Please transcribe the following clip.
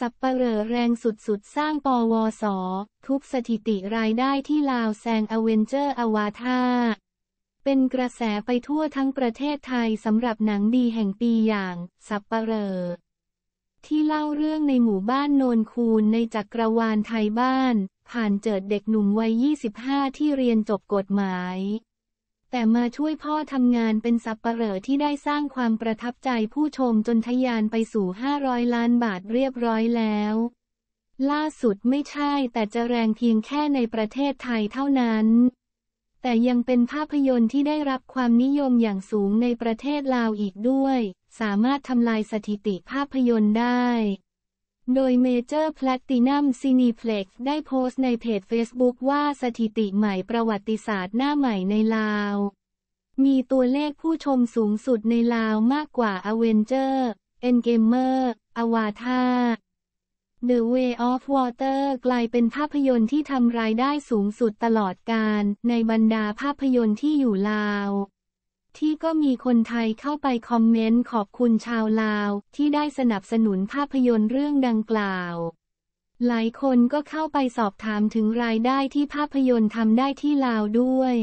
สับปะเรอแรงสุดๆ สร้างปวสทุกสถิติรายได้ที่ลาวแซงอเวนเจอร์อวาท่า เป็นกระแสไปทั่วทั้งประเทศไทยสำหรับหนังดีแห่งปีอย่าง สับปะเรอ ที่เล่าเรื่องในหมู่บ้านโนนคูนในจักรวาลไทยบ้าน ผ่านเจิดเด็กหนุ่มวัย 25 ที่เรียนจบกฎหมายแต่มาช่วยพ่อทำงานเป็นสับปเหร่อที่ได้สร้างความประทับใจผู้ชมจนทะยานไปสู่ 500 ล้านบาทเรียบร้อยแล้ว ล่าสุดไม่ใช่แต่จะแรงเพียงแค่ในประเทศไทยเท่านั้น แต่ยังเป็นภาพยนตร์ที่ได้รับความนิยมอย่างสูงในประเทศลาวอีกด้วย สามารถทำลายสถิติภาพยนตร์ได้โดยเมเจอร์แพลตินัมซีนีเพล็กได้โพสต์ในเพจเฟซบุ๊กว่าสถิติใหม่ประวัติศาสตร์หน้าใหม่ในลาว มีตัวเลขผู้ชมสูงสุดในลาวมากกว่าอเวนเจอร์เอ็นเกมเมอร์อวาธา The Way of Water กลายเป็นภาพยนตร์ที่ทำรายได้สูงสุดตลอดการในบรรดาภาพยนตร์ที่อยู่ลาวที่ก็มีคนไทยเข้าไปคอมเมนต์ขอบคุณชาวลาว ที่ได้สนับสนุนภาพยนตร์เรื่องดังกล่าว หลายคนก็เข้าไปสอบถามถึงรายได้ที่ภาพยนตร์ทำได้ที่ลาวด้วย